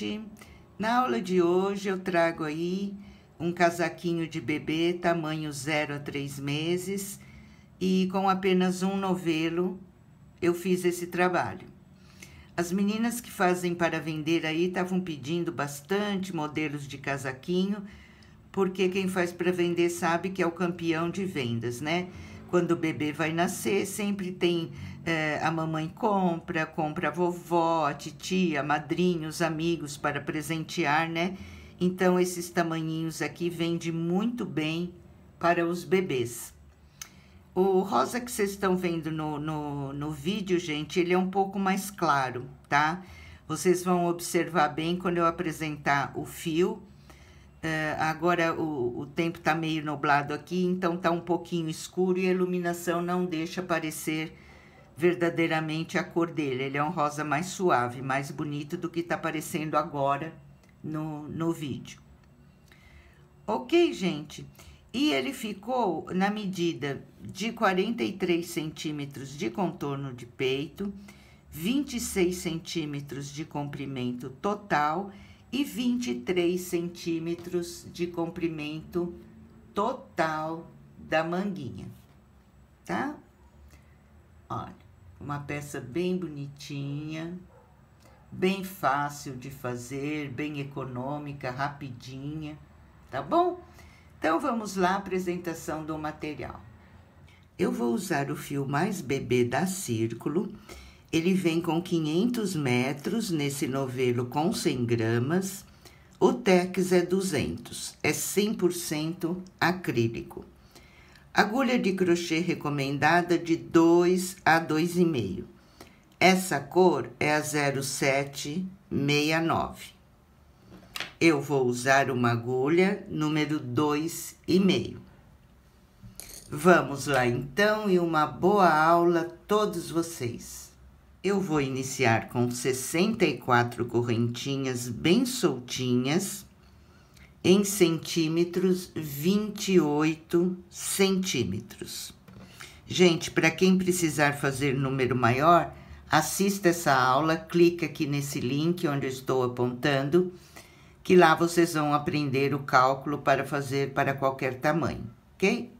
gente. Na aula de hoje eu trago aí um casaquinho de bebê tamanho 0 a 3 meses e com apenas um novelo eu fiz esse trabalho. As meninas que fazem para vender aí estavam pedindo bastante modelos de casaquinho, porque quem faz para vender sabe que é o campeão de vendas, né? quando o bebê vai nascer, sempre tem é, a mamãe compra, compra a vovó, a titia, madrinhos, amigos para presentear, né? Então esses tamanhinhos aqui vende muito bem para os bebês. O rosa que vocês estão vendo no, no, no vídeo, gente, ele é um pouco mais claro, tá? Vocês vão observar bem quando eu apresentar o fio Uh, agora o, o tempo está meio nublado aqui, então está um pouquinho escuro e a iluminação não deixa aparecer verdadeiramente a cor dele. Ele é um rosa mais suave, mais bonito do que está aparecendo agora no, no vídeo. Ok, gente? E ele ficou na medida de 43 centímetros de contorno de peito, 26 centímetros de comprimento total e e 23 centímetros de comprimento total da manguinha, tá? Olha, uma peça bem bonitinha, bem fácil de fazer, bem econômica, rapidinha, tá bom? Então, vamos lá, apresentação do material. Eu vou usar o fio mais bebê da Círculo ele vem com 500 metros nesse novelo com 100 gramas. O Tex é 200, é 100% acrílico. Agulha de crochê recomendada de 2 a 2,5. Essa cor é a 0769. Eu vou usar uma agulha número 2,5. Vamos lá então e uma boa aula a todos vocês. Eu vou iniciar com 64 correntinhas bem soltinhas, em centímetros, 28 centímetros. Gente, para quem precisar fazer número maior, assista essa aula, clica aqui nesse link onde eu estou apontando, que lá vocês vão aprender o cálculo para fazer para qualquer tamanho, ok?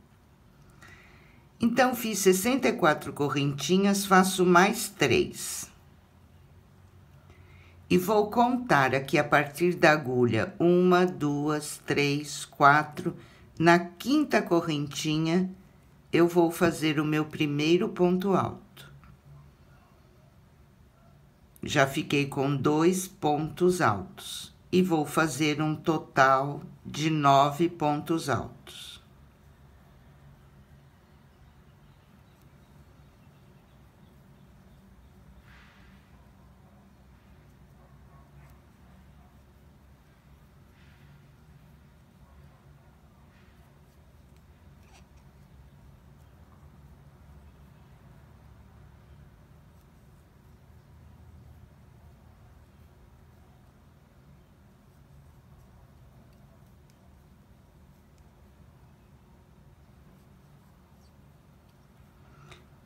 Então, fiz 64 correntinhas, faço mais três. E vou contar aqui a partir da agulha, uma, duas, três, quatro. Na quinta correntinha, eu vou fazer o meu primeiro ponto alto. Já fiquei com dois pontos altos. E vou fazer um total de nove pontos altos.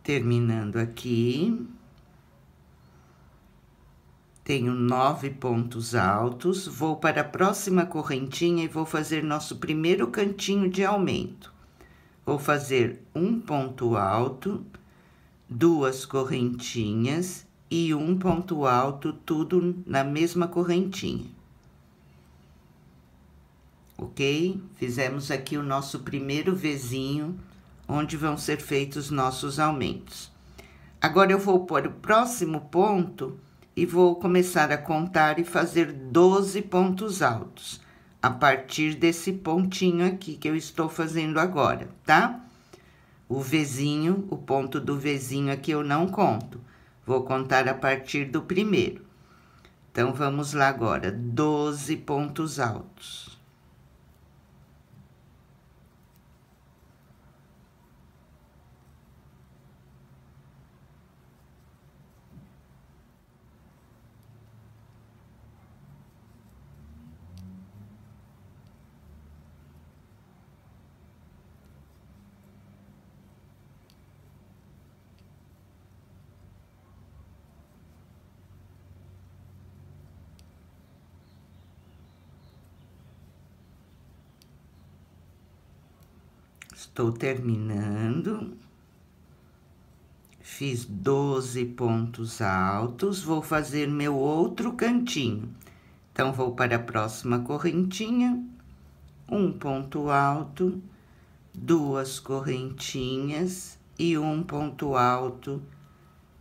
Terminando aqui. Tenho nove pontos altos, vou para a próxima correntinha e vou fazer nosso primeiro cantinho de aumento. Vou fazer um ponto alto, duas correntinhas e um ponto alto, tudo na mesma correntinha. Ok? Fizemos aqui o nosso primeiro vizinho onde vão ser feitos nossos aumentos. Agora eu vou para o próximo ponto e vou começar a contar e fazer 12 pontos altos, a partir desse pontinho aqui que eu estou fazendo agora, tá? O vizinho, o ponto do vizinho aqui eu não conto, vou contar a partir do primeiro. Então, vamos lá agora, 12 pontos altos. Estou terminando. Fiz 12 pontos altos, vou fazer meu outro cantinho. Então, vou para a próxima correntinha, um ponto alto, duas correntinhas e um ponto alto,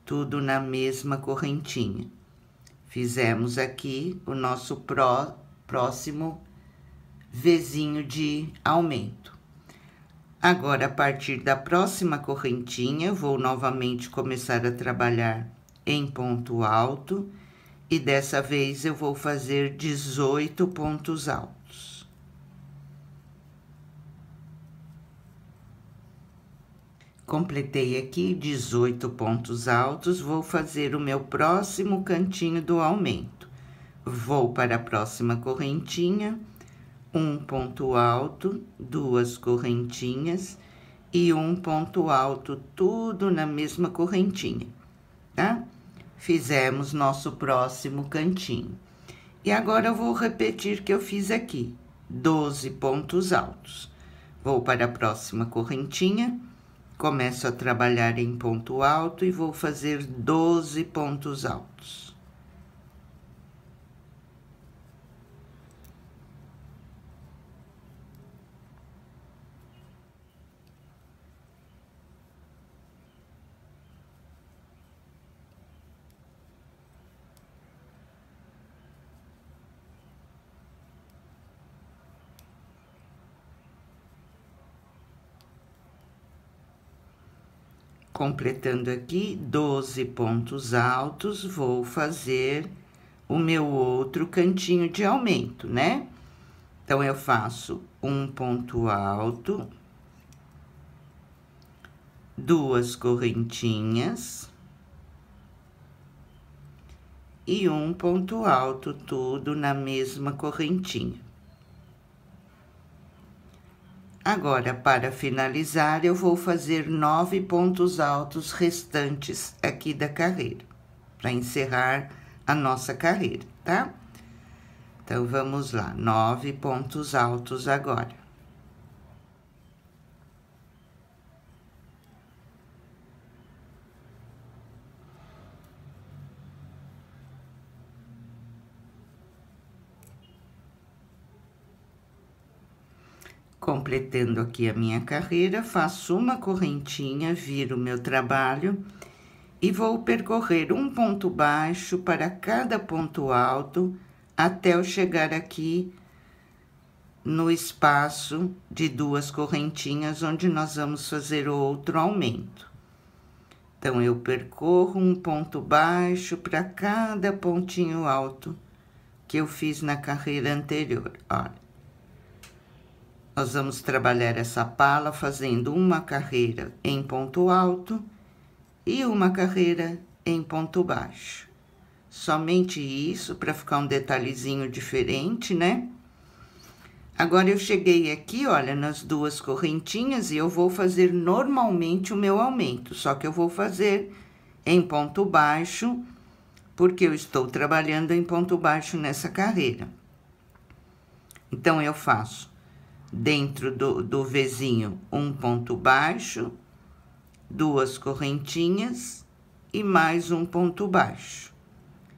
tudo na mesma correntinha. Fizemos aqui o nosso pró, próximo vizinho de aumento. Agora, a partir da próxima correntinha, vou novamente começar a trabalhar em ponto alto e dessa vez eu vou fazer 18 pontos altos. Completei aqui 18 pontos altos, vou fazer o meu próximo cantinho do aumento. Vou para a próxima correntinha um ponto alto, duas correntinhas e um ponto alto, tudo na mesma correntinha, tá? Fizemos nosso próximo cantinho. E agora eu vou repetir que eu fiz aqui, 12 pontos altos. Vou para a próxima correntinha, começo a trabalhar em ponto alto e vou fazer 12 pontos altos. completando aqui 12 pontos altos, vou fazer o meu outro cantinho de aumento, né? Então, eu faço um ponto alto, duas correntinhas e um ponto alto, tudo na mesma correntinha. Agora, para finalizar, eu vou fazer nove pontos altos restantes aqui da carreira, para encerrar a nossa carreira, tá? Então, vamos lá, nove pontos altos agora. completando aqui a minha carreira, faço uma correntinha, viro meu trabalho e vou percorrer um ponto baixo para cada ponto alto até eu chegar aqui no espaço de duas correntinhas onde nós vamos fazer outro aumento. Então, eu percorro um ponto baixo para cada pontinho alto que eu fiz na carreira anterior. Olha. Nós vamos trabalhar essa pala fazendo uma carreira em ponto alto e uma carreira em ponto baixo. Somente isso, para ficar um detalhezinho diferente, né? Agora, eu cheguei aqui, olha, nas duas correntinhas e eu vou fazer normalmente o meu aumento, só que eu vou fazer em ponto baixo, porque eu estou trabalhando em ponto baixo nessa carreira. Então, eu faço dentro do, do vizinho um ponto baixo, duas correntinhas e mais um ponto baixo.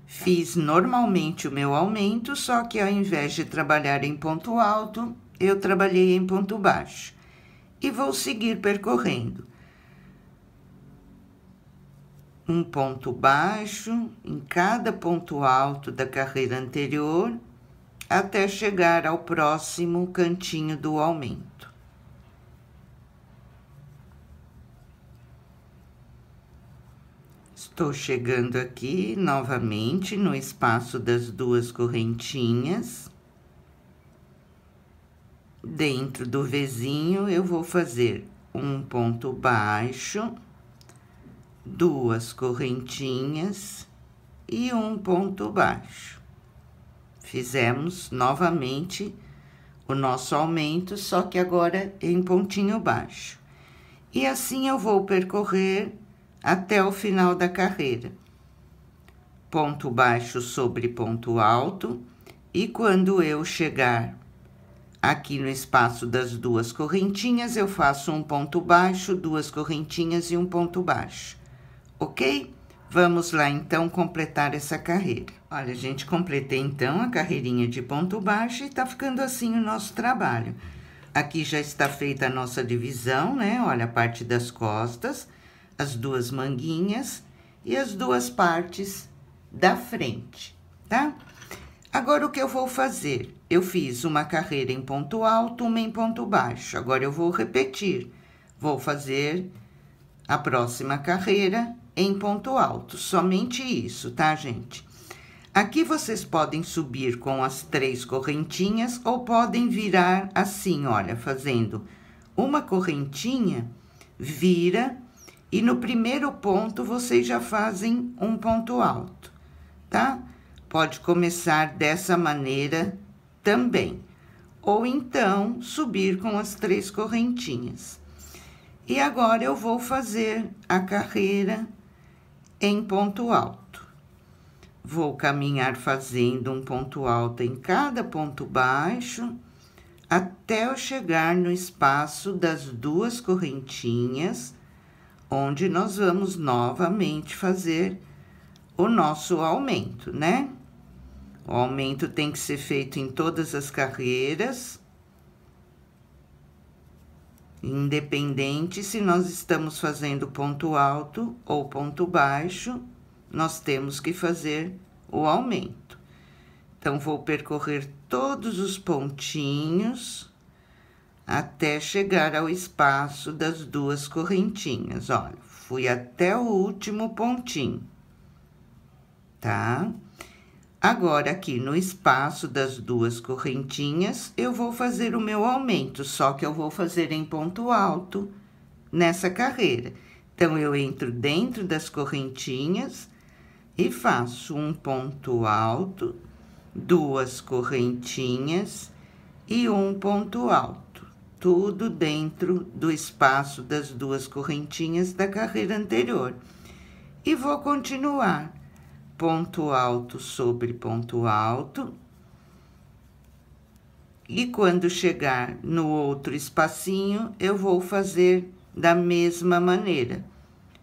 Fiz normalmente o meu aumento, só que ao invés de trabalhar em ponto alto, eu trabalhei em ponto baixo. E vou seguir percorrendo. Um ponto baixo em cada ponto alto da carreira anterior até chegar ao próximo cantinho do aumento. Estou chegando aqui novamente no espaço das duas correntinhas. Dentro do vizinho, eu vou fazer um ponto baixo, duas correntinhas e um ponto baixo. Fizemos novamente o nosso aumento, só que agora em pontinho baixo. E assim eu vou percorrer até o final da carreira. Ponto baixo sobre ponto alto, e quando eu chegar aqui no espaço das duas correntinhas, eu faço um ponto baixo, duas correntinhas e um ponto baixo, ok? Vamos lá, então, completar essa carreira. Olha, gente, completei, então, a carreirinha de ponto baixo e tá ficando assim o nosso trabalho. Aqui já está feita a nossa divisão, né? Olha, a parte das costas, as duas manguinhas e as duas partes da frente, tá? Agora, o que eu vou fazer? Eu fiz uma carreira em ponto alto, uma em ponto baixo. Agora, eu vou repetir. Vou fazer a próxima carreira em ponto alto. Somente isso, tá, gente? Aqui vocês podem subir com as três correntinhas ou podem virar assim, olha, fazendo uma correntinha, vira e no primeiro ponto vocês já fazem um ponto alto, tá? Pode começar dessa maneira também. Ou então subir com as três correntinhas. E agora eu vou fazer a carreira em ponto alto. Vou caminhar fazendo um ponto alto em cada ponto baixo até eu chegar no espaço das duas correntinhas, onde nós vamos novamente fazer o nosso aumento, né? O aumento tem que ser feito em todas as carreiras Independente se nós estamos fazendo ponto alto ou ponto baixo, nós temos que fazer o aumento. Então, vou percorrer todos os pontinhos até chegar ao espaço das duas correntinhas. Olha, fui até o último pontinho, tá? Agora, aqui no espaço das duas correntinhas, eu vou fazer o meu aumento, só que eu vou fazer em ponto alto nessa carreira. Então, eu entro dentro das correntinhas e faço um ponto alto, duas correntinhas e um ponto alto. Tudo dentro do espaço das duas correntinhas da carreira anterior. E vou continuar ponto alto sobre ponto alto. E quando chegar no outro espacinho, eu vou fazer da mesma maneira.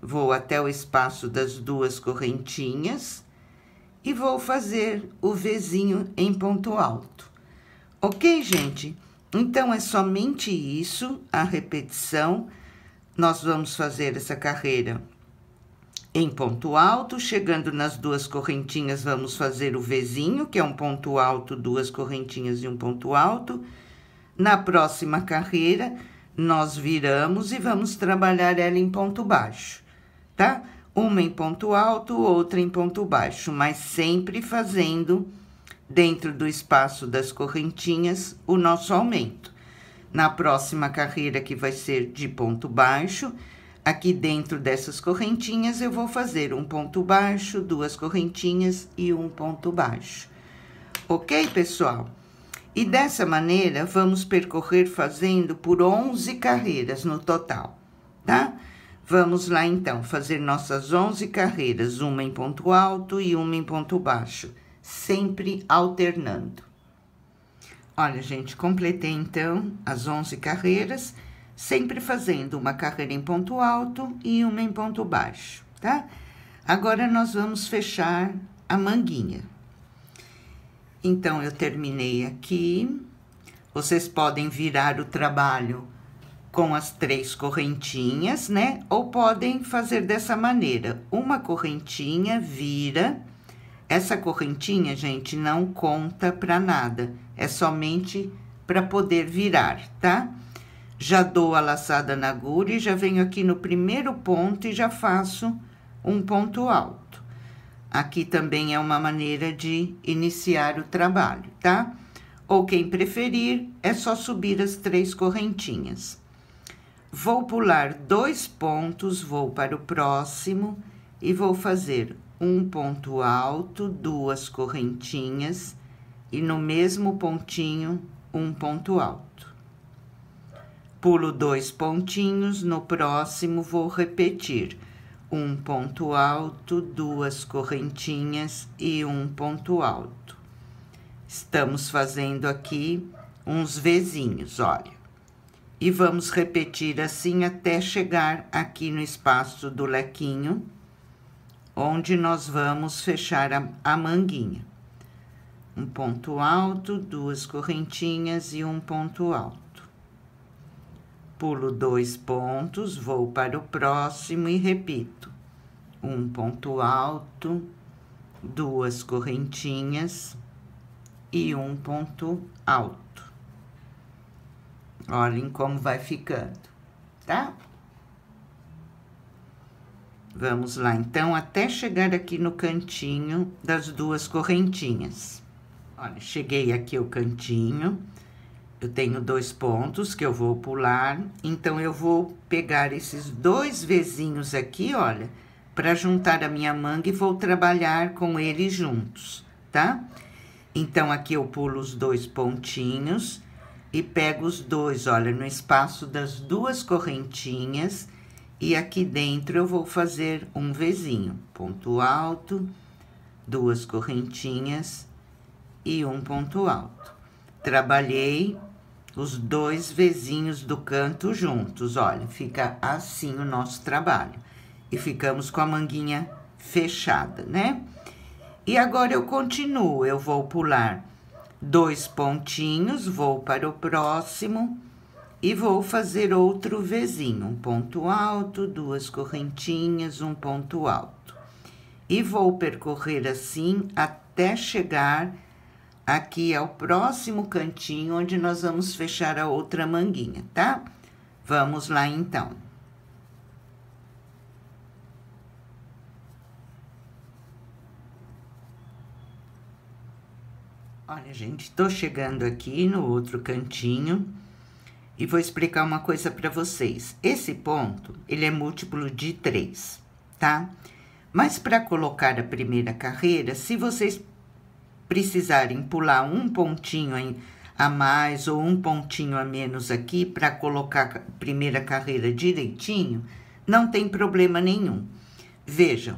Vou até o espaço das duas correntinhas e vou fazer o Vzinho em ponto alto. Ok, gente? Então, é somente isso, a repetição. Nós vamos fazer essa carreira em ponto alto, chegando nas duas correntinhas, vamos fazer o Vzinho, que é um ponto alto, duas correntinhas e um ponto alto. Na próxima carreira, nós viramos e vamos trabalhar ela em ponto baixo, tá? Uma em ponto alto, outra em ponto baixo, mas sempre fazendo dentro do espaço das correntinhas o nosso aumento. Na próxima carreira, que vai ser de ponto baixo, Aqui dentro dessas correntinhas, eu vou fazer um ponto baixo, duas correntinhas e um ponto baixo. Ok, pessoal? E dessa maneira, vamos percorrer fazendo por 11 carreiras no total, tá? Vamos lá, então, fazer nossas 11 carreiras, uma em ponto alto e uma em ponto baixo, sempre alternando. Olha, gente, completei, então, as 11 carreiras sempre fazendo uma carreira em ponto alto e uma em ponto baixo, tá? Agora, nós vamos fechar a manguinha. Então, eu terminei aqui. Vocês podem virar o trabalho com as três correntinhas, né? Ou podem fazer dessa maneira. Uma correntinha vira. Essa correntinha, gente, não conta para nada. É somente para poder virar, tá? Tá? Já dou a laçada na agulha e já venho aqui no primeiro ponto e já faço um ponto alto. Aqui também é uma maneira de iniciar o trabalho, tá? Ou quem preferir, é só subir as três correntinhas. Vou pular dois pontos, vou para o próximo e vou fazer um ponto alto, duas correntinhas e no mesmo pontinho um ponto alto. Pulo dois pontinhos, no próximo vou repetir. Um ponto alto, duas correntinhas e um ponto alto. Estamos fazendo aqui uns vizinhos, olha. E vamos repetir assim até chegar aqui no espaço do lequinho, onde nós vamos fechar a, a manguinha. Um ponto alto, duas correntinhas e um ponto alto pulo dois pontos, vou para o próximo e repito. Um ponto alto, duas correntinhas e um ponto alto. Olhem como vai ficando, tá? Vamos lá, então, até chegar aqui no cantinho das duas correntinhas. Olha, cheguei aqui o cantinho eu tenho dois pontos que eu vou pular, então eu vou pegar esses dois vizinhos aqui, olha, para juntar a minha manga e vou trabalhar com eles juntos, tá? Então, aqui eu pulo os dois pontinhos e pego os dois, olha, no espaço das duas correntinhas e aqui dentro eu vou fazer um vizinho. Ponto alto, duas correntinhas e um ponto alto. Trabalhei os dois vizinhos do canto juntos. Olha, fica assim o nosso trabalho. E ficamos com a manguinha fechada, né? E agora eu continuo, eu vou pular dois pontinhos, vou para o próximo e vou fazer outro vizinho. Um ponto alto, duas correntinhas, um ponto alto. E vou percorrer assim até chegar Aqui é o próximo cantinho onde nós vamos fechar a outra manguinha, tá? Vamos lá, então. Olha, gente, tô chegando aqui no outro cantinho e vou explicar uma coisa para vocês. Esse ponto, ele é múltiplo de 3, tá? Mas para colocar a primeira carreira, se vocês precisarem pular um pontinho a mais ou um pontinho a menos aqui para colocar a primeira carreira direitinho, não tem problema nenhum. Vejam,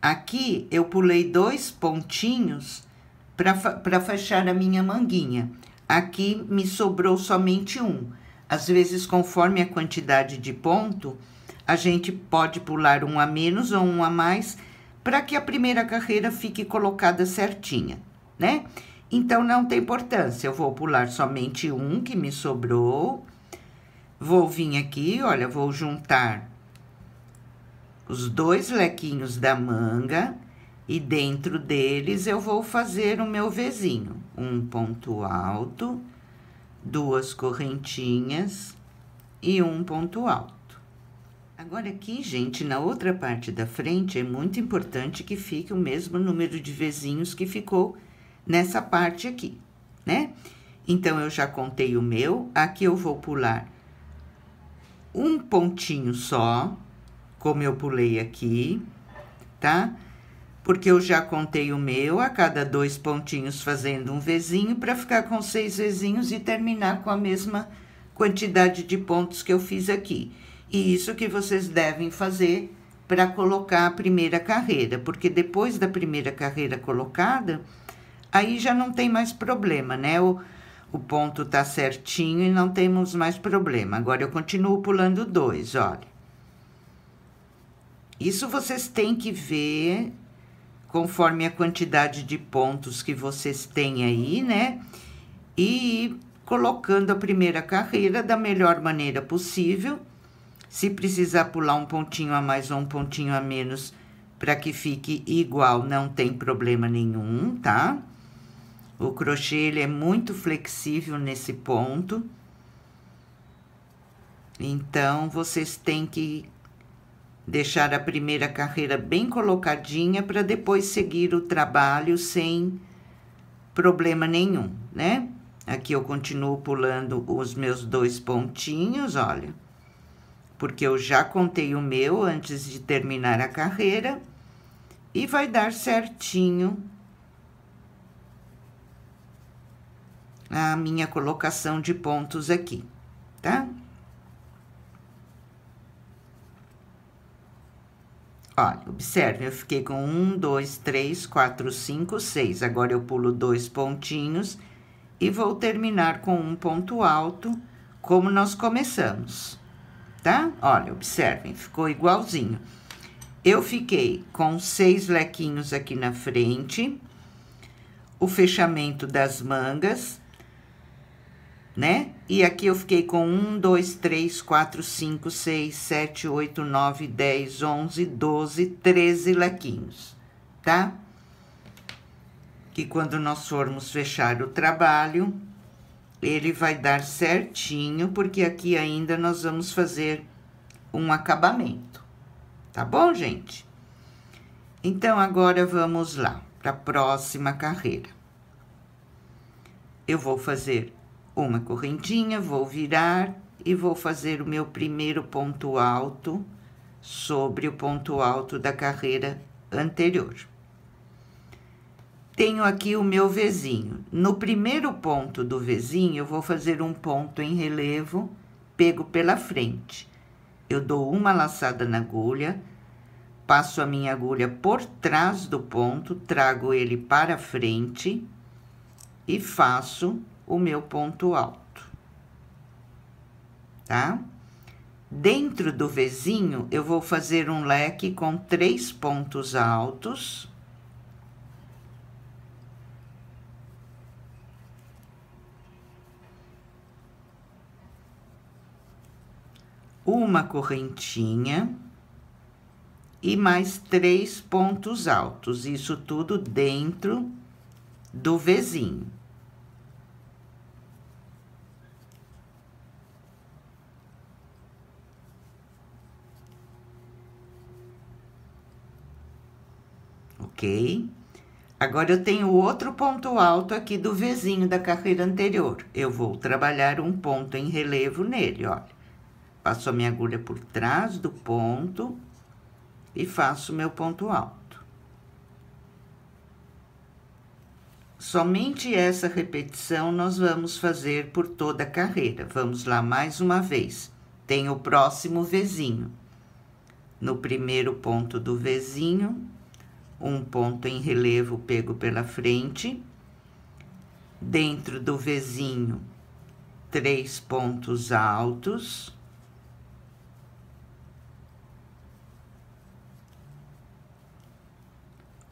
aqui eu pulei dois pontinhos para fechar a minha manguinha. Aqui me sobrou somente um. Às vezes, conforme a quantidade de ponto, a gente pode pular um a menos ou um a mais para que a primeira carreira fique colocada certinha né? Então, não tem importância. Eu vou pular somente um que me sobrou. Vou vir aqui, olha, vou juntar os dois lequinhos da manga e dentro deles eu vou fazer o meu vizinho. Um ponto alto, duas correntinhas e um ponto alto. Agora aqui, gente, na outra parte da frente, é muito importante que fique o mesmo número de vizinhos que ficou nessa parte aqui, né? Então, eu já contei o meu. Aqui eu vou pular um pontinho só, como eu pulei aqui, tá? Porque eu já contei o meu a cada dois pontinhos fazendo um vizinho para ficar com seis vizinhos e terminar com a mesma quantidade de pontos que eu fiz aqui. E isso que vocês devem fazer para colocar a primeira carreira, porque depois da primeira carreira colocada, aí já não tem mais problema, né? O, o ponto tá certinho e não temos mais problema. Agora, eu continuo pulando dois, olha. Isso vocês têm que ver conforme a quantidade de pontos que vocês têm aí, né? E colocando a primeira carreira da melhor maneira possível. Se precisar pular um pontinho a mais ou um pontinho a menos para que fique igual, não tem problema nenhum, tá? Tá? O crochê ele é muito flexível nesse ponto. Então, vocês têm que deixar a primeira carreira bem colocadinha para depois seguir o trabalho sem problema nenhum, né? Aqui eu continuo pulando os meus dois pontinhos, olha. Porque eu já contei o meu antes de terminar a carreira. E vai dar certinho a minha colocação de pontos aqui, tá? Olha, observe, eu fiquei com um, dois, três, quatro, cinco, seis. Agora eu pulo dois pontinhos e vou terminar com um ponto alto, como nós começamos, tá? Olha, observem, ficou igualzinho. Eu fiquei com seis lequinhos aqui na frente, o fechamento das mangas, né? E aqui eu fiquei com 1, 2, 3, 4, 5, 6, 7, 8, 9, 10, 11, 12, 13 lequinhos, tá? Que quando nós formos fechar o trabalho, ele vai dar certinho, porque aqui ainda nós vamos fazer um acabamento, tá bom, gente? Então, agora vamos lá para a próxima carreira. Eu vou fazer uma correntinha, vou virar e vou fazer o meu primeiro ponto alto sobre o ponto alto da carreira anterior. Tenho aqui o meu vizinho. No primeiro ponto do vizinho, eu vou fazer um ponto em relevo, pego pela frente. Eu dou uma laçada na agulha, passo a minha agulha por trás do ponto, trago ele para frente e faço o meu ponto alto, tá? Dentro do vizinho, eu vou fazer um leque com três pontos altos. Uma correntinha e mais três pontos altos, isso tudo dentro do vizinho. ok? Agora eu tenho outro ponto alto aqui do vizinho da carreira anterior. Eu vou trabalhar um ponto em relevo nele, olha. Passo a minha agulha por trás do ponto e faço meu ponto alto. Somente essa repetição nós vamos fazer por toda a carreira. Vamos lá mais uma vez. Tem o próximo vizinho. No primeiro ponto do vizinho, um ponto em relevo pego pela frente, dentro do vizinho, três pontos altos.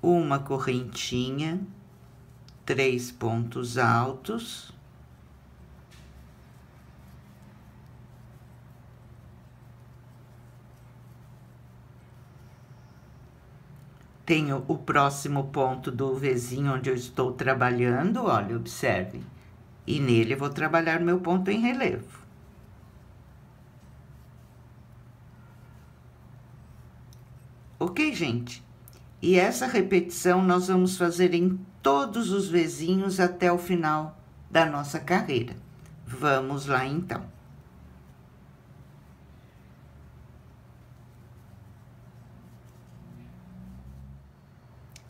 Uma correntinha, três pontos altos. Tenho o próximo ponto do vizinho onde eu estou trabalhando, olha, observe. E nele vou trabalhar meu ponto em relevo. Ok, gente? E essa repetição nós vamos fazer em todos os vizinhos até o final da nossa carreira. Vamos lá, então.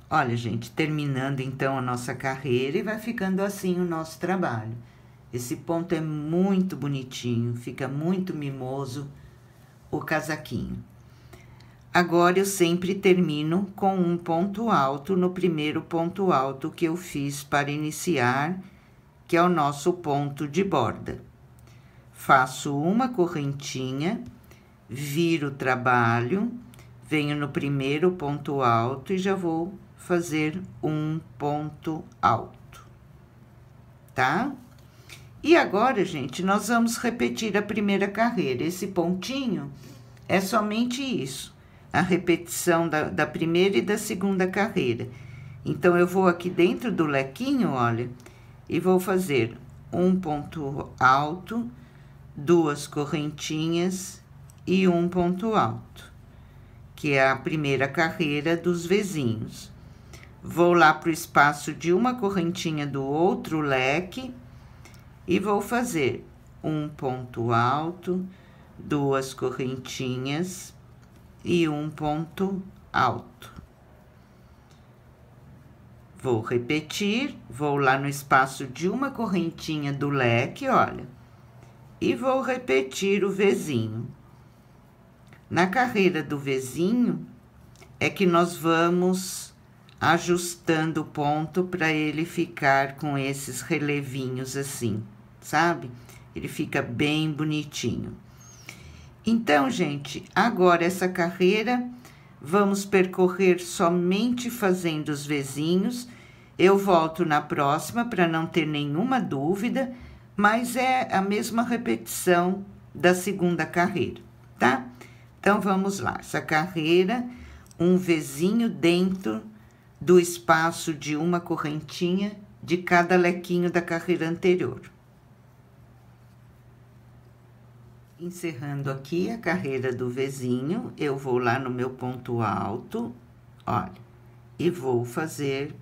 Olha, gente, terminando então a nossa carreira e vai ficando assim o nosso trabalho. Esse ponto é muito bonitinho, fica muito mimoso o casaquinho. Agora eu sempre termino com um ponto alto no primeiro ponto alto que eu fiz para iniciar, que é o nosso ponto de borda. Faço uma correntinha, viro o trabalho, venho no primeiro ponto alto e já vou fazer um ponto alto, tá? E agora, gente, nós vamos repetir a primeira carreira. Esse pontinho é somente isso, a repetição da, da primeira e da segunda carreira. Então, eu vou aqui dentro do lequinho, olha, e vou fazer um ponto alto, duas correntinhas e um ponto alto, que é a primeira carreira dos vizinhos vou lá para o espaço de uma correntinha do outro leque e vou fazer um ponto alto, duas correntinhas e um ponto alto. Vou repetir, vou lá no espaço de uma correntinha do leque, olha, e vou repetir o vizinho. Na carreira do vizinho é que nós vamos ajustando o ponto para ele ficar com esses relevinhos assim, sabe? Ele fica bem bonitinho. Então, gente, agora essa carreira vamos percorrer somente fazendo os vizinhos. Eu volto na próxima para não ter nenhuma dúvida, mas é a mesma repetição da segunda carreira, tá? Então vamos lá. Essa carreira, um vizinho dentro do espaço de uma correntinha de cada lequinho da carreira anterior. Encerrando aqui a carreira do vizinho, eu vou lá no meu ponto alto, olha, e vou fazer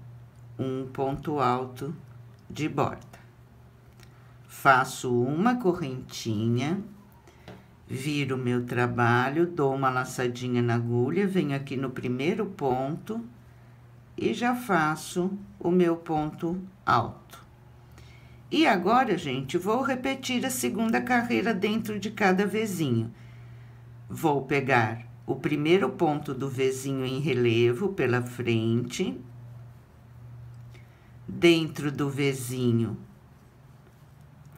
um ponto alto de borda. Faço uma correntinha, viro meu trabalho, dou uma laçadinha na agulha, venho aqui no primeiro ponto e já faço o meu ponto alto. E agora, gente, vou repetir a segunda carreira dentro de cada vizinho. Vou pegar o primeiro ponto do vizinho em relevo pela frente, dentro do vizinho,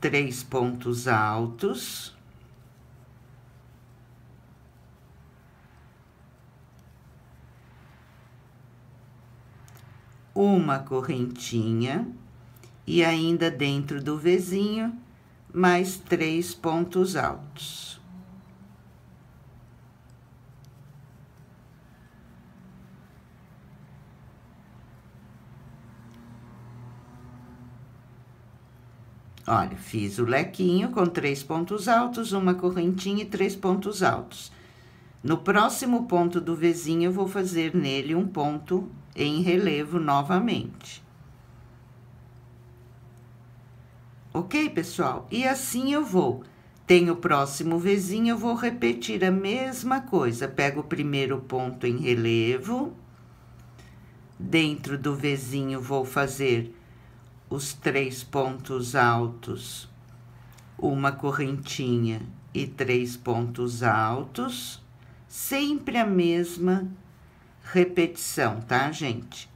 três pontos altos uma correntinha e ainda dentro do vizinho mais três pontos altos. Olha, fiz o lequinho com três pontos altos, uma correntinha e três pontos altos. No próximo ponto do vizinho, eu vou fazer nele um ponto em relevo novamente. Ok, pessoal? E assim eu vou. Tem o próximo vizinho, eu vou repetir a mesma coisa. Pego o primeiro ponto em relevo. Dentro do vizinho, vou fazer os três pontos altos, uma correntinha e três pontos altos. Sempre a mesma repetição, tá, gente?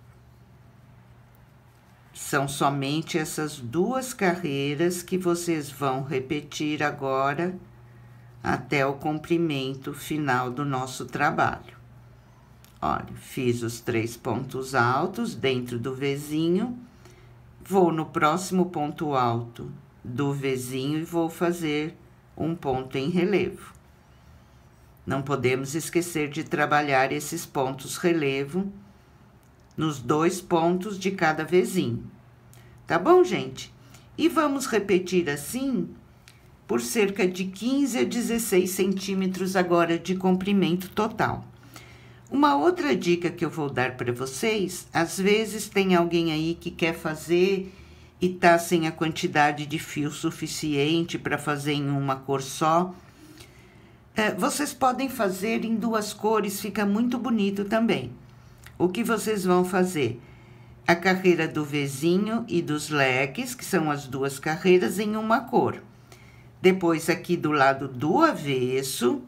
São somente essas duas carreiras que vocês vão repetir agora até o comprimento final do nosso trabalho. Olha, fiz os três pontos altos dentro do vizinho, vou no próximo ponto alto do vizinho e vou fazer um ponto em relevo. Não podemos esquecer de trabalhar esses pontos relevo nos dois pontos de cada vezinho. Tá bom, gente? E vamos repetir assim por cerca de 15 a 16 centímetros agora de comprimento total. Uma outra dica que eu vou dar para vocês, às vezes tem alguém aí que quer fazer e tá sem a quantidade de fio suficiente para fazer em uma cor só. É, vocês podem fazer em duas cores, fica muito bonito também. O que vocês vão fazer? A carreira do vizinho e dos leques, que são as duas carreiras, em uma cor. Depois, aqui do lado do avesso,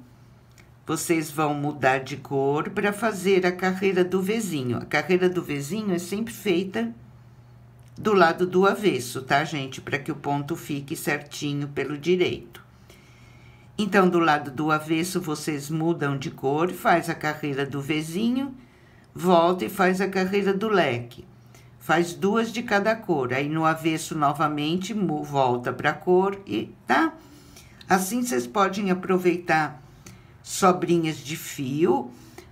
vocês vão mudar de cor para fazer a carreira do vizinho. A carreira do vizinho é sempre feita do lado do avesso, tá, gente? Para que o ponto fique certinho pelo direito. Então, do lado do avesso, vocês mudam de cor, faz a carreira do vizinho, volta e faz a carreira do leque. Faz duas de cada cor. Aí, no avesso, novamente, volta para a cor e tá? Assim, vocês podem aproveitar sobrinhas de fio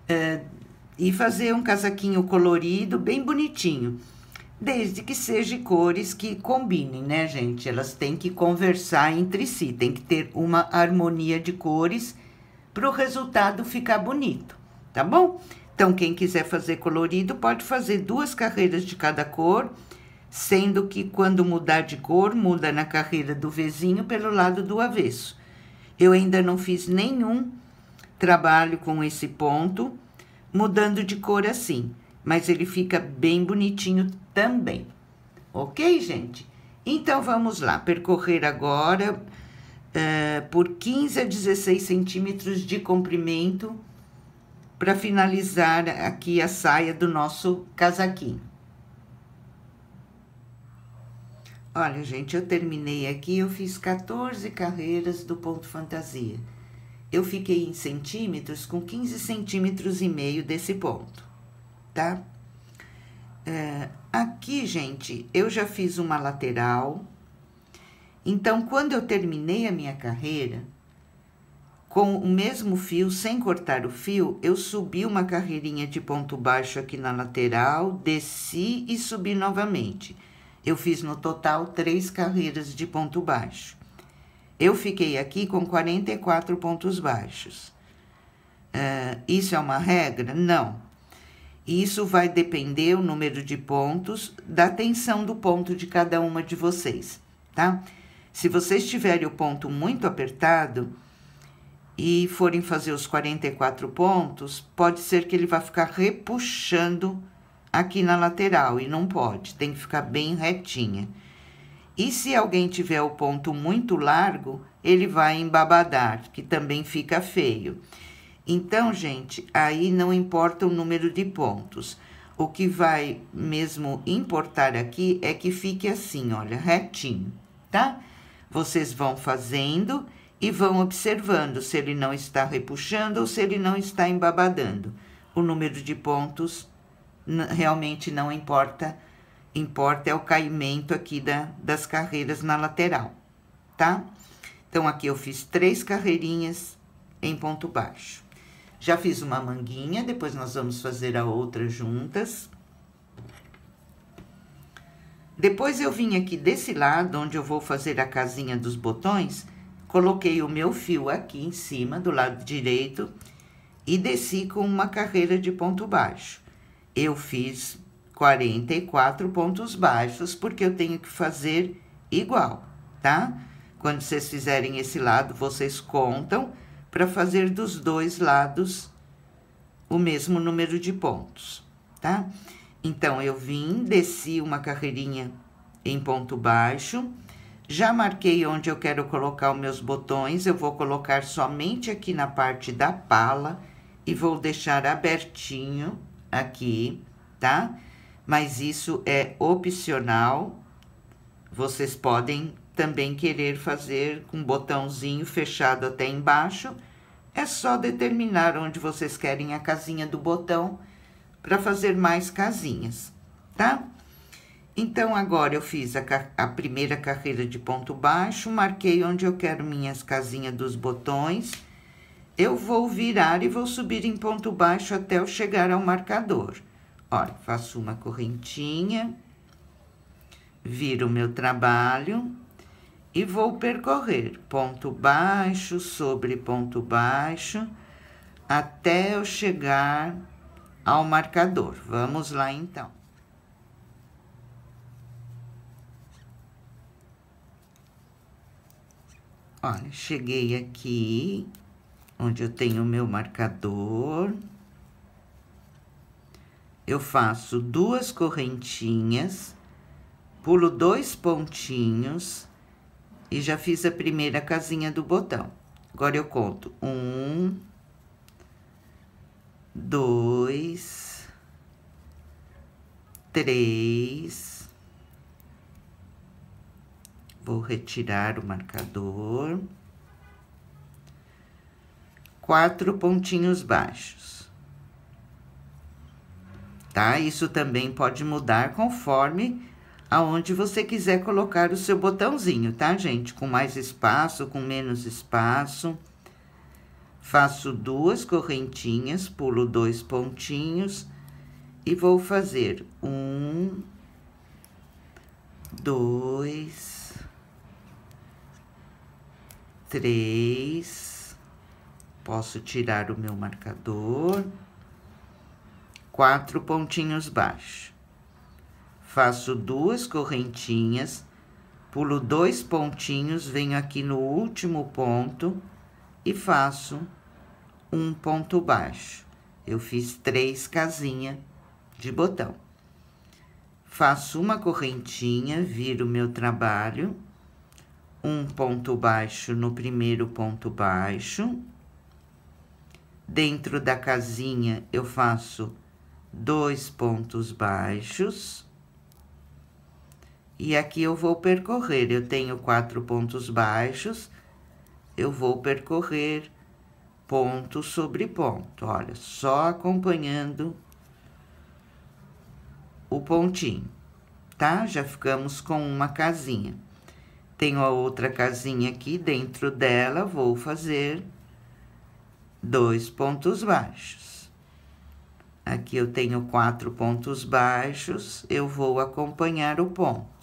é, e fazer um casaquinho colorido, bem bonitinho desde que sejam cores que combinem, né, gente? Elas têm que conversar entre si, tem que ter uma harmonia de cores para o resultado ficar bonito, tá bom? Então, quem quiser fazer colorido pode fazer duas carreiras de cada cor, sendo que quando mudar de cor, muda na carreira do vizinho pelo lado do avesso. Eu ainda não fiz nenhum trabalho com esse ponto, mudando de cor assim mas ele fica bem bonitinho também. Ok, gente? Então, vamos lá. Percorrer agora uh, por 15 a 16 centímetros de comprimento para finalizar aqui a saia do nosso casaquinho. Olha, gente, eu terminei aqui, eu fiz 14 carreiras do ponto fantasia. Eu fiquei em centímetros com 15 centímetros e meio desse ponto tá? É, aqui, gente, eu já fiz uma lateral. Então, quando eu terminei a minha carreira, com o mesmo fio, sem cortar o fio, eu subi uma carreirinha de ponto baixo aqui na lateral, desci e subi novamente. Eu fiz no total três carreiras de ponto baixo. Eu fiquei aqui com 44 pontos baixos. Uh, isso é uma regra? Não. Isso vai depender o número de pontos da tensão do ponto de cada uma de vocês, tá? Se vocês tiverem o ponto muito apertado e forem fazer os 44 pontos, pode ser que ele vá ficar repuxando aqui na lateral e não pode, tem que ficar bem retinha. E se alguém tiver o ponto muito largo, ele vai embabadar, que também fica feio. Então, gente, aí não importa o número de pontos. O que vai mesmo importar aqui é que fique assim, olha, retinho, tá? Vocês vão fazendo e vão observando se ele não está repuxando ou se ele não está embabadando. O número de pontos realmente não importa, importa é o caimento aqui da, das carreiras na lateral, tá? Então, aqui eu fiz três carreirinhas em ponto baixo. Já fiz uma manguinha, depois nós vamos fazer a outra juntas. Depois eu vim aqui desse lado, onde eu vou fazer a casinha dos botões, coloquei o meu fio aqui em cima, do lado direito, e desci com uma carreira de ponto baixo. Eu fiz 44 pontos baixos, porque eu tenho que fazer igual, tá? Quando vocês fizerem esse lado, vocês contam para fazer dos dois lados o mesmo número de pontos, tá? Então, eu vim, desci uma carreirinha em ponto baixo, já marquei onde eu quero colocar os meus botões, eu vou colocar somente aqui na parte da pala e vou deixar abertinho aqui, tá? Mas isso é opcional, vocês podem também querer fazer com um botãozinho fechado até embaixo, é só determinar onde vocês querem a casinha do botão para fazer mais casinhas, tá? Então, agora eu fiz a, a, primeira carreira de ponto baixo, marquei onde eu quero minhas casinhas dos botões. Eu vou virar e vou subir em ponto baixo até eu chegar ao marcador. Olha, faço uma correntinha, viro o meu trabalho, e vou percorrer ponto baixo sobre ponto baixo até eu chegar ao marcador. Vamos lá então. Olha, cheguei aqui onde eu tenho o meu marcador. Eu faço duas correntinhas, pulo dois pontinhos e já fiz a primeira casinha do botão. Agora eu conto. Um, dois, três. Vou retirar o marcador. Quatro pontinhos baixos. Tá? Isso também pode mudar conforme aonde você quiser colocar o seu botãozinho, tá, gente? Com mais espaço, com menos espaço. Faço duas correntinhas, pulo dois pontinhos e vou fazer um, dois, três. Posso tirar o meu marcador. Quatro pontinhos baixos faço duas correntinhas, pulo dois pontinhos, venho aqui no último ponto e faço um ponto baixo. Eu fiz três casinhas de botão. Faço uma correntinha, viro meu trabalho, um ponto baixo no primeiro ponto baixo. Dentro da casinha, eu faço dois pontos baixos e aqui eu vou percorrer, eu tenho quatro pontos baixos, eu vou percorrer ponto sobre ponto. Olha, só acompanhando o pontinho, tá? Já ficamos com uma casinha. Tenho a outra casinha aqui, dentro dela vou fazer dois pontos baixos. Aqui eu tenho quatro pontos baixos, eu vou acompanhar o ponto.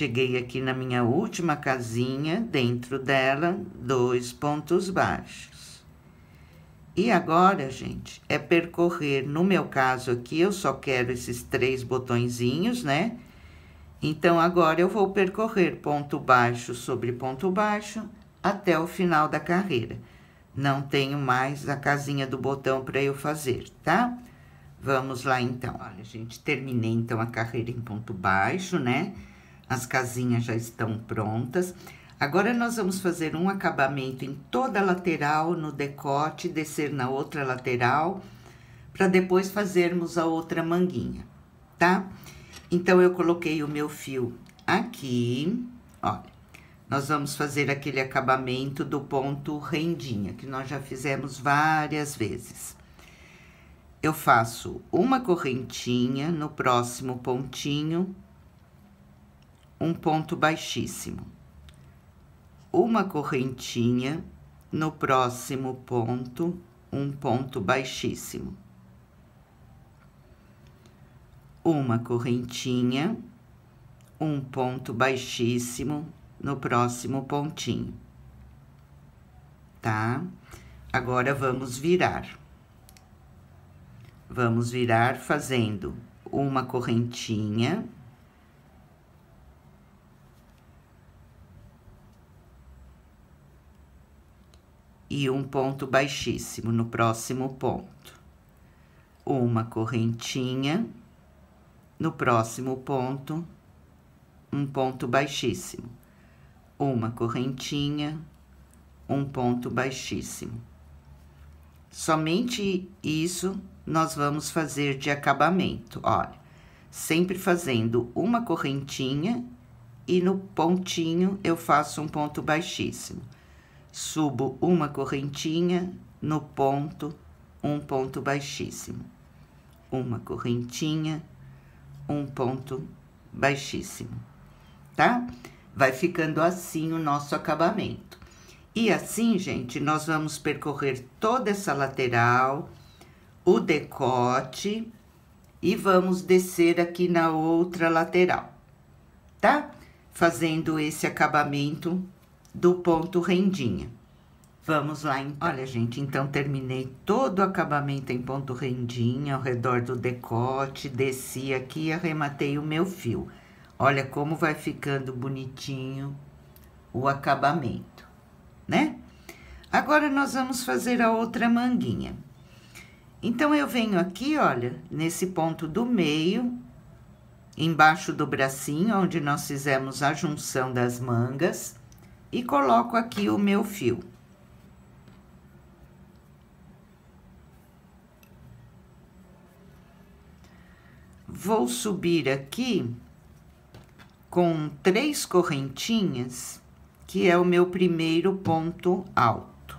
Cheguei aqui na minha última casinha, dentro dela, dois pontos baixos. E agora, gente, é percorrer, no meu caso aqui, eu só quero esses três botõezinhos, né? Então, agora eu vou percorrer ponto baixo sobre ponto baixo até o final da carreira. Não tenho mais a casinha do botão para eu fazer, tá? Vamos lá, então. Olha, gente, terminei, então, a carreira em ponto baixo, né? As casinhas já estão prontas. Agora nós vamos fazer um acabamento em toda a lateral, no decote, descer na outra lateral, para depois fazermos a outra manguinha, tá? Então, eu coloquei o meu fio aqui, olha. Nós vamos fazer aquele acabamento do ponto rendinha, que nós já fizemos várias vezes eu faço uma correntinha no próximo pontinho um ponto baixíssimo, uma correntinha, no próximo ponto, um ponto baixíssimo, uma correntinha, um ponto baixíssimo no próximo pontinho, tá? Agora vamos virar. Vamos virar fazendo uma correntinha e um ponto baixíssimo no próximo ponto. Uma correntinha no próximo ponto, um ponto baixíssimo. Uma correntinha, um ponto baixíssimo. Somente isso nós vamos fazer de acabamento, olha. Sempre fazendo uma correntinha e no pontinho eu faço um ponto baixíssimo Subo uma correntinha no ponto, um ponto baixíssimo. Uma correntinha, um ponto baixíssimo, tá? Vai ficando assim o nosso acabamento. E assim, gente, nós vamos percorrer toda essa lateral, o decote e vamos descer aqui na outra lateral, tá? Fazendo esse acabamento do ponto rendinha. Vamos lá, então. olha gente, então terminei todo o acabamento em ponto rendinha ao redor do decote, desci aqui e arrematei o meu fio. Olha como vai ficando bonitinho o acabamento, né? Agora nós vamos fazer a outra manguinha. Então, eu venho aqui, olha, nesse ponto do meio, embaixo do bracinho, onde nós fizemos a junção das mangas e coloco aqui o meu fio. Vou subir aqui com três correntinhas, que é o meu primeiro ponto alto.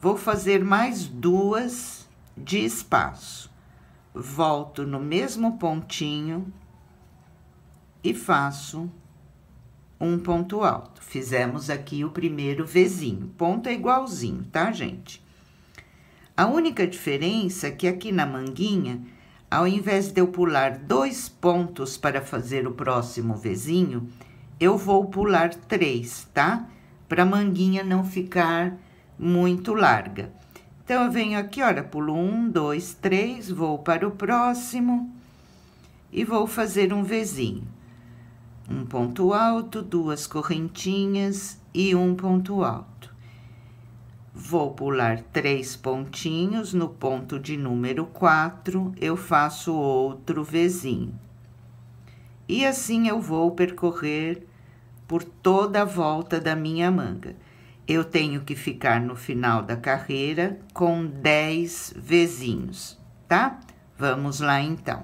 Vou fazer mais duas de espaço. Volto no mesmo pontinho e faço um ponto alto. Fizemos aqui o primeiro vizinho. Ponto é igualzinho, tá, gente? A única diferença é que aqui na manguinha, ao invés de eu pular dois pontos para fazer o próximo vizinho, eu vou pular três, tá? Para a manguinha não ficar muito larga. Então, eu venho aqui, olha, pulo um, dois, três, vou para o próximo e vou fazer um vizinho um ponto alto, duas correntinhas e um ponto alto. Vou pular três pontinhos no ponto de número quatro eu faço outro vizinho. E assim eu vou percorrer por toda a volta da minha manga. Eu tenho que ficar no final da carreira com 10 vizinhos, tá? Vamos lá então.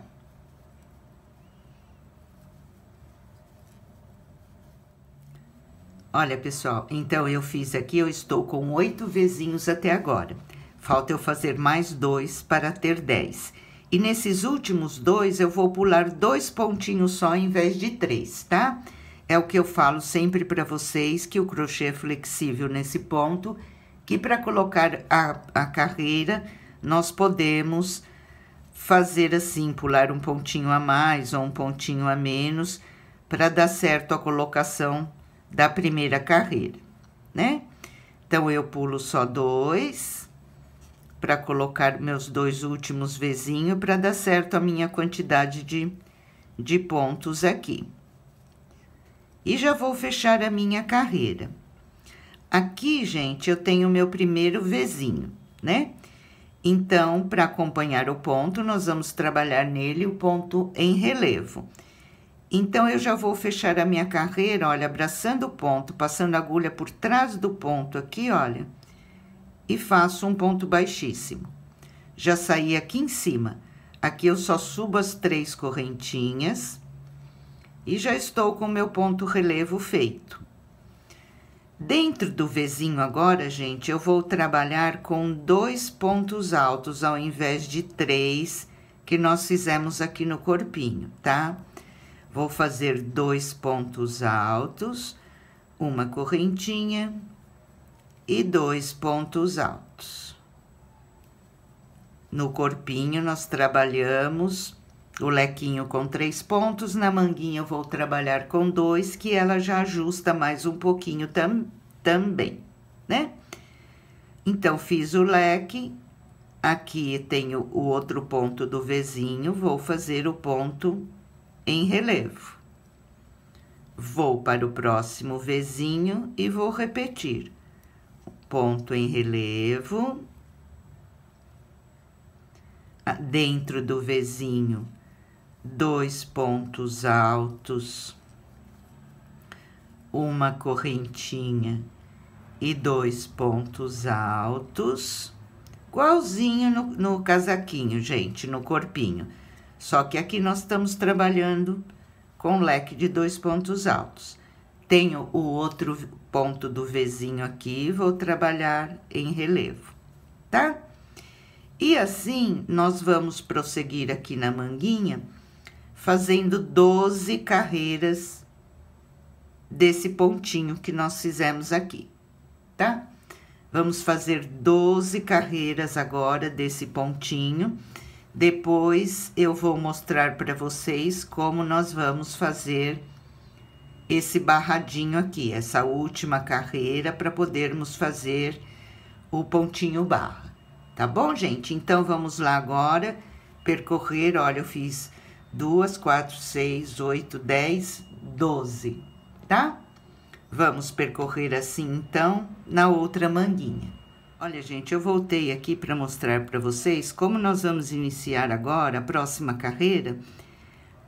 Olha, pessoal, então eu fiz aqui, eu estou com oito vizinhos até agora. Falta eu fazer mais dois para ter dez. E nesses últimos dois, eu vou pular dois pontinhos só em vez de três, tá? É o que eu falo sempre para vocês, que o crochê é flexível nesse ponto, que para colocar a, a carreira, nós podemos fazer assim, pular um pontinho a mais ou um pontinho a menos, para dar certo a colocação da primeira carreira, né? Então, eu pulo só dois para colocar meus dois últimos vizinhos para dar certo a minha quantidade de, de pontos aqui. E já vou fechar a minha carreira. Aqui, gente, eu tenho meu primeiro vizinho, né? Então, para acompanhar o ponto, nós vamos trabalhar nele o ponto em relevo. Então eu já vou fechar a minha carreira, olha, abraçando o ponto, passando a agulha por trás do ponto aqui, olha, e faço um ponto baixíssimo. Já saí aqui em cima. Aqui eu só subo as três correntinhas e já estou com o meu ponto relevo feito. Dentro do vizinho agora, gente, eu vou trabalhar com dois pontos altos ao invés de três que nós fizemos aqui no corpinho, tá? Tá? Vou fazer dois pontos altos, uma correntinha e dois pontos altos. No corpinho, nós trabalhamos o lequinho com três pontos, na manguinha eu vou trabalhar com dois, que ela já ajusta mais um pouquinho tam, também, né? Então, fiz o leque, aqui tenho o outro ponto do vizinho, vou fazer o ponto em relevo. Vou para o próximo vizinho e vou repetir. Ponto em relevo. Ah, dentro do vizinho, dois pontos altos, uma correntinha e dois pontos altos, igualzinho no, no casaquinho, gente, no corpinho. Só que aqui nós estamos trabalhando com leque de dois pontos altos. Tenho o outro ponto do Vzinho aqui, vou trabalhar em relevo, tá? E assim, nós vamos prosseguir aqui na manguinha, fazendo 12 carreiras desse pontinho que nós fizemos aqui, tá? Vamos fazer 12 carreiras agora desse pontinho. Depois eu vou mostrar para vocês como nós vamos fazer esse barradinho aqui, essa última carreira para podermos fazer o pontinho barra. Tá bom, gente? Então, vamos lá agora percorrer, olha, eu fiz duas, quatro, seis, oito, dez, doze, tá? Vamos percorrer assim, então, na outra manguinha. Olha, gente, eu voltei aqui para mostrar para vocês como nós vamos iniciar agora a próxima carreira,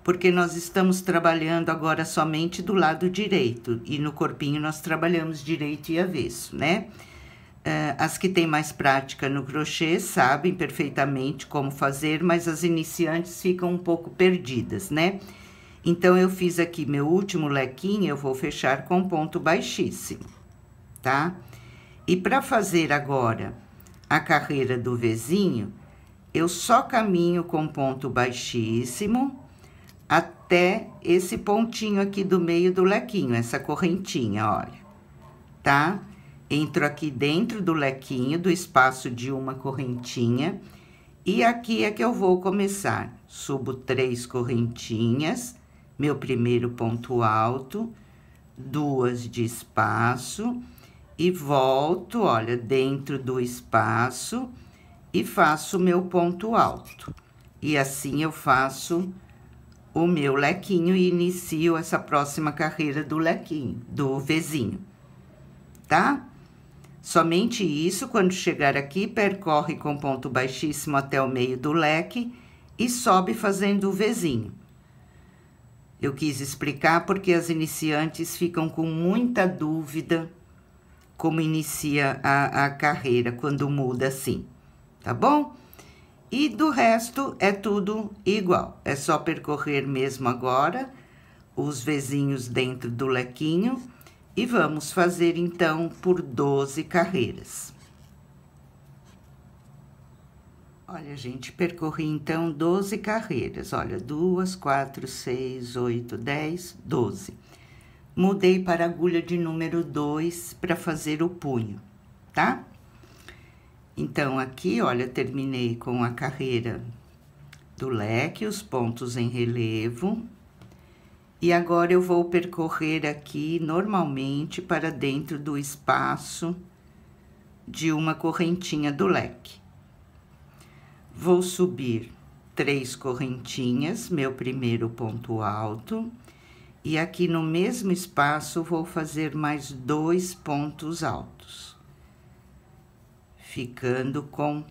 porque nós estamos trabalhando agora somente do lado direito, e no corpinho nós trabalhamos direito e avesso, né? É, as que têm mais prática no crochê sabem perfeitamente como fazer, mas as iniciantes ficam um pouco perdidas, né? Então, eu fiz aqui meu último lequinho, eu vou fechar com ponto baixíssimo, tá? Tá? E para fazer agora a carreira do vizinho, eu só caminho com ponto baixíssimo até esse pontinho aqui do meio do lequinho, essa correntinha, olha, tá? Entro aqui dentro do lequinho, do espaço de uma correntinha, e aqui é que eu vou começar. Subo três correntinhas, meu primeiro ponto alto, duas de espaço e volto, olha, dentro do espaço e faço o meu ponto alto. E assim eu faço o meu lequinho e inicio essa próxima carreira do lequinho, do vizinho, tá? Somente isso, quando chegar aqui, percorre com ponto baixíssimo até o meio do leque e sobe fazendo o vizinho. Eu quis explicar porque as iniciantes ficam com muita dúvida como inicia a, a carreira quando muda assim, tá bom? E do resto é tudo igual, é só percorrer mesmo agora os vizinhos dentro do lequinho e vamos fazer então por 12 carreiras. Olha, gente, percorri então 12 carreiras. Olha, duas, quatro, seis, oito, dez, doze mudei para agulha de número 2 para fazer o punho, tá? Então, aqui, olha, terminei com a carreira do leque, os pontos em relevo. E agora, eu vou percorrer aqui normalmente para dentro do espaço de uma correntinha do leque. Vou subir três correntinhas, meu primeiro ponto alto. E aqui no mesmo espaço, vou fazer mais dois pontos altos. Ficando com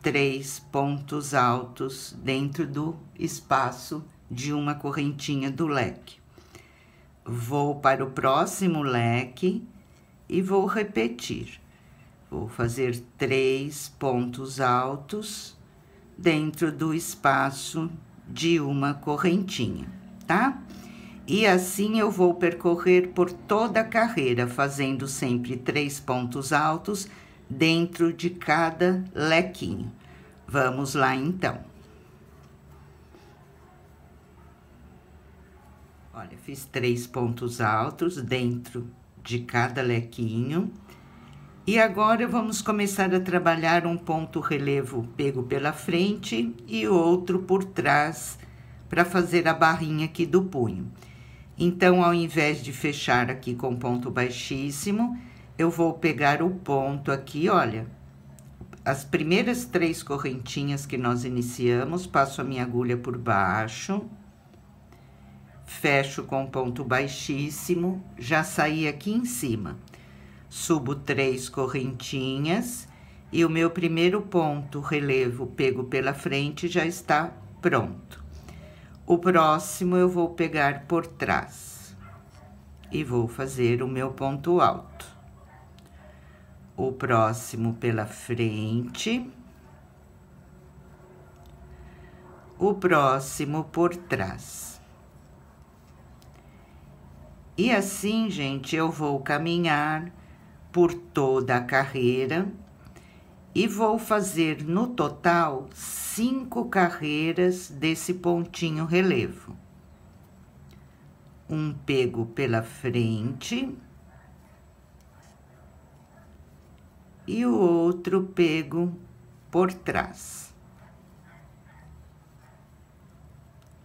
três pontos altos dentro do espaço de uma correntinha do leque. Vou para o próximo leque e vou repetir. Vou fazer três pontos altos dentro do espaço de uma correntinha, tá? E assim eu vou percorrer por toda a carreira, fazendo sempre três pontos altos dentro de cada lequinho. Vamos lá então. Olha, fiz três pontos altos dentro de cada lequinho. E agora vamos começar a trabalhar um ponto relevo pego pela frente e outro por trás para fazer a barrinha aqui do punho. Então, ao invés de fechar aqui com ponto baixíssimo, eu vou pegar o ponto aqui, olha. As primeiras três correntinhas que nós iniciamos, passo a minha agulha por baixo. Fecho com ponto baixíssimo, já saí aqui em cima. Subo três correntinhas e o meu primeiro ponto relevo pego pela frente já está pronto. O próximo eu vou pegar por trás e vou fazer o meu ponto alto. O próximo pela frente. O próximo por trás. E assim, gente, eu vou caminhar por toda a carreira e vou fazer no total cinco carreiras desse pontinho relevo. Um pego pela frente e o outro pego por trás.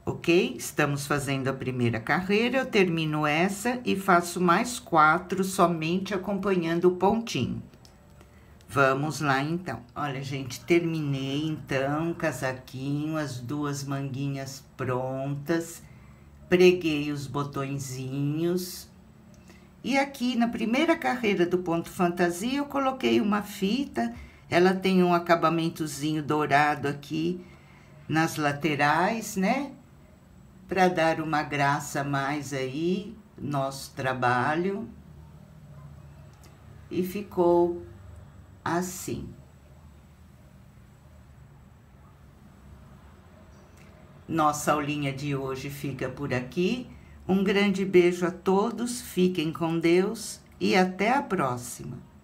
Ok? Estamos fazendo a primeira carreira, eu termino essa e faço mais quatro somente acompanhando o pontinho. Vamos lá então. Olha, gente, terminei então o casaquinho, as duas manguinhas prontas, preguei os botõezinhos. E aqui na primeira carreira do ponto fantasia, eu coloquei uma fita, ela tem um acabamentozinho dourado aqui nas laterais, né? Para dar uma graça a mais aí, nosso trabalho. E ficou assim. Nossa aulinha de hoje fica por aqui. Um grande beijo a todos, fiquem com Deus e até a próxima!